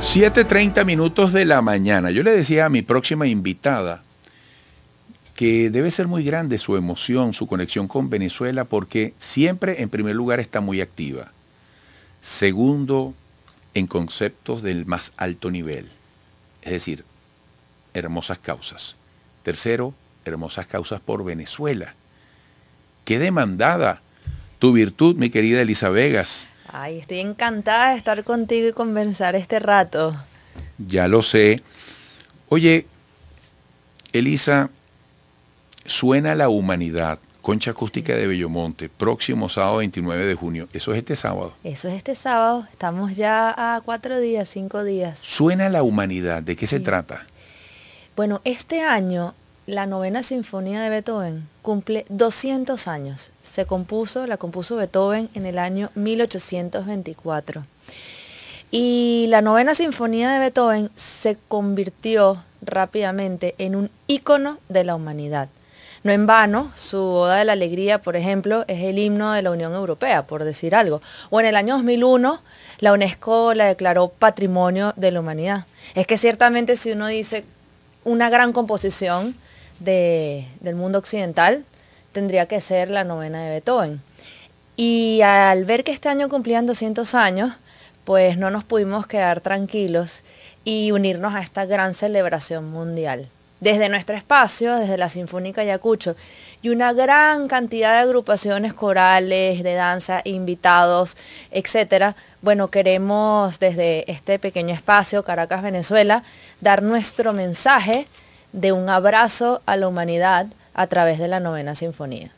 7.30 minutos de la mañana. Yo le decía a mi próxima invitada que debe ser muy grande su emoción, su conexión con Venezuela, porque siempre en primer lugar está muy activa. Segundo, en conceptos del más alto nivel. Es decir, hermosas causas. Tercero, hermosas causas por Venezuela. Qué demandada tu virtud, mi querida Elisa Vegas. Ay, estoy encantada de estar contigo y conversar este rato. Ya lo sé. Oye, Elisa, suena la humanidad. Concha Acústica de Bellomonte, próximo sábado 29 de junio. Eso es este sábado. Eso es este sábado. Estamos ya a cuatro días, cinco días. Suena la humanidad. ¿De qué se trata? Bueno, este año la novena sinfonía de Beethoven cumple 200 años. Se compuso, la compuso Beethoven en el año 1824. Y la novena sinfonía de Beethoven se convirtió rápidamente en un ícono de la humanidad. No en vano, su Oda de la Alegría, por ejemplo, es el himno de la Unión Europea, por decir algo. O en el año 2001, la UNESCO la declaró Patrimonio de la Humanidad. Es que ciertamente si uno dice una gran composición, del mundo occidental tendría que ser la novena de Beethoven. Y al ver que este año cumplían 200 años, pues no nos pudimos quedar tranquilos y unirnos a esta gran celebración mundial. Desde nuestro espacio, desde la Sinfónica Ayacucho, y una gran cantidad de agrupaciones corales, de danza, invitados, etcétera. Bueno, queremos desde este pequeño espacio, Caracas, Venezuela, dar nuestro mensaje de un abrazo a la humanidad a través de la novena sinfonía?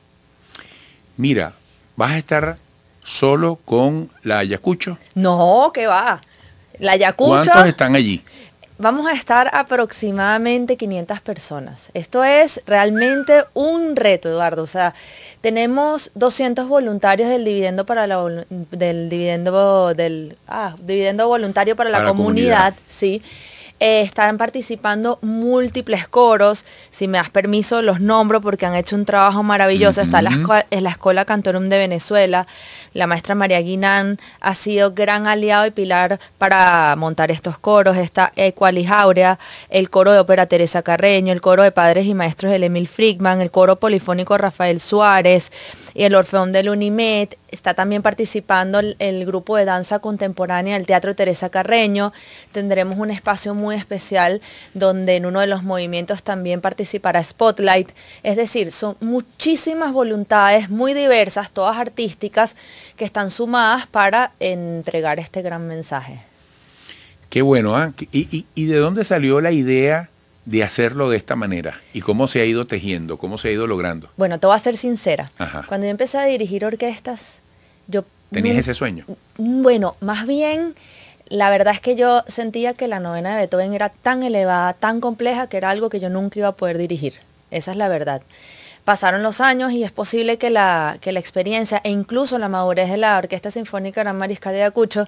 Mira, ¿vas a estar solo con la Ayacucho? No, que va. La Ayacucho. ¿Cuántos están allí? Vamos a estar aproximadamente 500 personas. Esto es realmente un reto, Eduardo. O sea, tenemos 200 voluntarios del dividendo para la del dividendo del ah, dividendo voluntario para, la, comunidad, la comunidad, sí. Eh, están participando múltiples coros. Si me das permiso, los nombro porque han hecho un trabajo maravilloso. Está la, en la Escuela Cantorum de Venezuela. La maestra María Guinán ha sido gran aliado y pilar para montar estos coros. Está Ecuali el coro de ópera Teresa Carreño, el coro de padres y maestros del Emil Frickman, el coro polifónico Rafael Suárez, y el Orfeón del Unimet, está también participando el, grupo de danza contemporánea del Teatro Teresa Carreño. Tendremos un espacio muy especial donde en uno de los movimientos también participará Spotlight. Es decir, son muchísimas voluntades muy diversas, todas artísticas, que están sumadas para entregar este gran mensaje. Qué bueno, ¿ah? ¿Y, de dónde salió la idea? de hacerlo de esta manera y cómo se ha ido tejiendo, cómo se ha ido logrando? Bueno, te voy a ser sincera. Cuando yo empecé a dirigir orquestas, ¿Tenías mm, ese sueño? Mm, bueno, más bien, la verdad es que yo sentía que la novena de Beethoven era tan elevada, tan compleja, que era algo que yo nunca iba a poder dirigir. Esa es la verdad. Pasaron los años y es posible que la, que la experiencia e incluso la madurez de la Orquesta Sinfónica Gran Mariscal de Acucho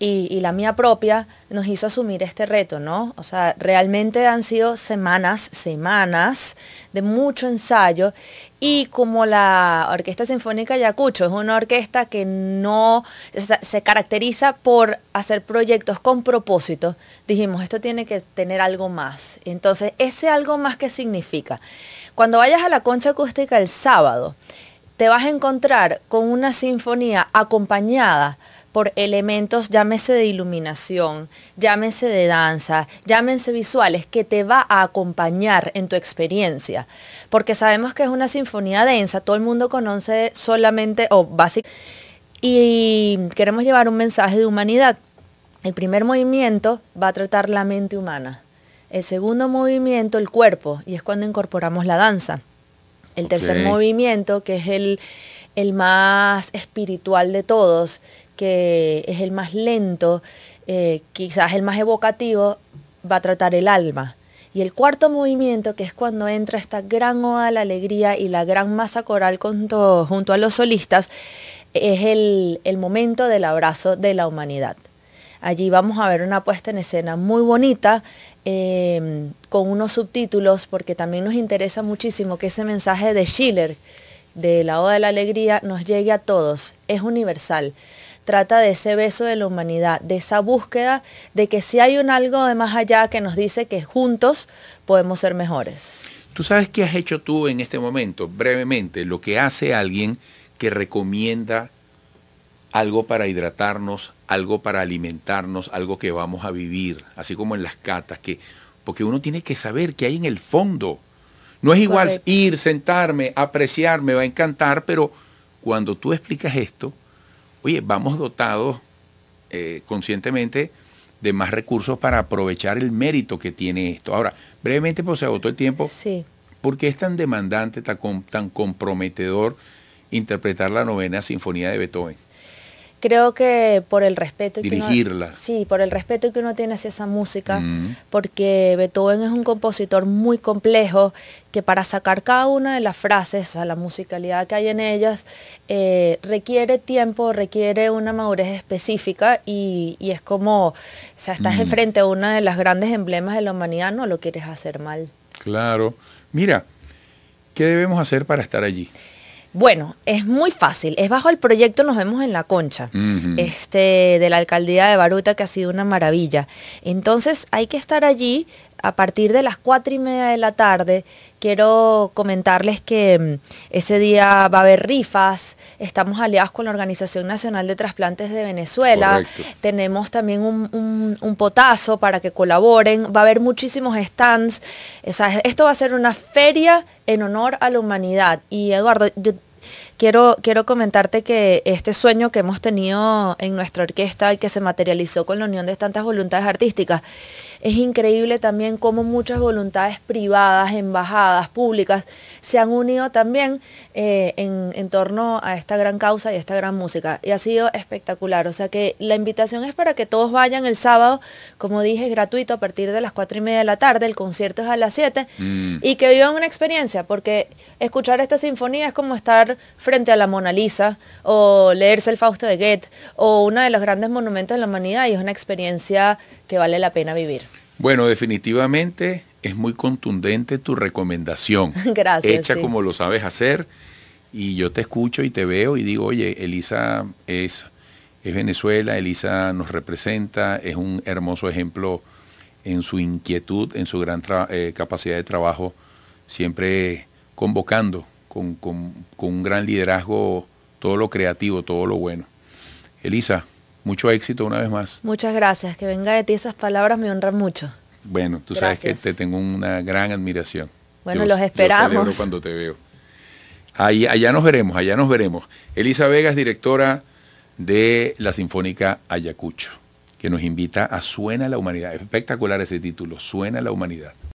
y, la mía propia nos hizo asumir este reto, ¿no? O sea, realmente han sido semanas, semanas de mucho ensayo y como la Orquesta Sinfónica Yacucho es una orquesta que no se caracteriza por hacer proyectos con propósito, dijimos, esto tiene que tener algo más. Entonces, ese algo más que significa, cuando vayas a la concha acústica el sábado, te vas a encontrar con una sinfonía acompañada por elementos, llámese de iluminación, llámese de danza, llámense visuales, que te va a acompañar en tu experiencia. Porque sabemos que es una sinfonía densa, todo el mundo conoce solamente, o básico y queremos llevar un mensaje de humanidad. El primer movimiento va a tratar la mente humana. El segundo movimiento, el cuerpo, y es cuando incorporamos la danza. El tercer movimiento, que es el, el más espiritual de todos, que es el más lento, eh, quizás el más evocativo, va a tratar el alma. Y el cuarto movimiento, que es cuando entra esta gran oda la alegría y la gran masa coral junto a los solistas, es el, momento del abrazo de la humanidad. Allí vamos a ver una puesta en escena muy bonita, eh, con unos subtítulos, porque también nos interesa muchísimo que ese mensaje de Schiller, de la Oda de la Alegría, nos llegue a todos. Es universal trata de ese beso de la humanidad, de esa búsqueda de que si hay un algo de más allá que nos dice que juntos podemos ser mejores. Tú sabes qué has hecho tú en este momento, brevemente, lo que hace alguien que recomienda algo para hidratarnos, algo para alimentarnos, algo que vamos a vivir, así como en las catas, que, porque uno tiene que saber qué hay en el fondo. No es igual ir, sentarme, apreciarme, va a encantar, pero cuando tú explicas esto, vamos dotados eh, conscientemente de más recursos para aprovechar el mérito que tiene esto. Ahora, brevemente, pues se agotó el tiempo. Sí. ¿Por qué es tan demandante, tan comprometedor interpretar la novena sinfonía de Beethoven? creo que por el respeto que uno, sí por el respeto que uno tiene hacia esa música porque Beethoven es un compositor muy complejo que para sacar cada una de las frases o sea, la musicalidad que hay en ellas eh, requiere tiempo requiere una madurez específica y, es como o sea estás enfrente a uno de los grandes emblemas de la humanidad no lo quieres hacer mal claro mira qué debemos hacer para estar allí bueno, es muy fácil. Es bajo el proyecto Nos vemos en la concha, este, de la alcaldía de Baruta, que ha sido una maravilla. Entonces hay que estar allí a partir de las cuatro y media de la tarde, quiero comentarles que mm, ese día va a haber rifas, estamos aliados con la Organización Nacional de Trasplantes de Venezuela, tenemos también un, potazo para que colaboren, va a haber muchísimos stands, o sea, esto va a ser una feria en honor a la humanidad. Y Eduardo, yo, Quiero, comentarte que este sueño que hemos tenido en nuestra orquesta y que se materializó con la unión de tantas voluntades artísticas, es increíble también cómo muchas voluntades privadas, embajadas, públicas, se han unido también eh, en, torno a esta gran causa y esta gran música. Y ha sido espectacular. O sea que la invitación es para que todos vayan el sábado, como dije, es gratuito a partir de las 4 y media de la tarde, el concierto es a las 7, mm. y que vivan una experiencia, porque escuchar esta sinfonía es como estar frente a la Mona Lisa o leerse el Fausto de Goethe o uno de los grandes monumentos de la humanidad y es una experiencia que vale la pena vivir. Bueno, definitivamente es muy contundente tu recomendación. Gracias. Hecha como lo sabes hacer y yo te escucho y te veo y digo, oye, Elisa es, Venezuela, Elisa nos representa, es un hermoso ejemplo en su inquietud, en su gran eh, capacidad de trabajo, siempre convocando con, un gran liderazgo, todo lo creativo, todo lo bueno. Elisa, mucho éxito una vez más. Muchas gracias, que venga de ti esas palabras me honran mucho. Bueno, tú sabes que te tengo una gran admiración. Bueno, los esperamos. Yo cuando te veo. Ahí, allá nos veremos, allá nos veremos. Elisa Vegas, directora de la Sinfónica Ayacucho, que nos invita a Suena la Humanidad. espectacular ese título, Suena la Humanidad.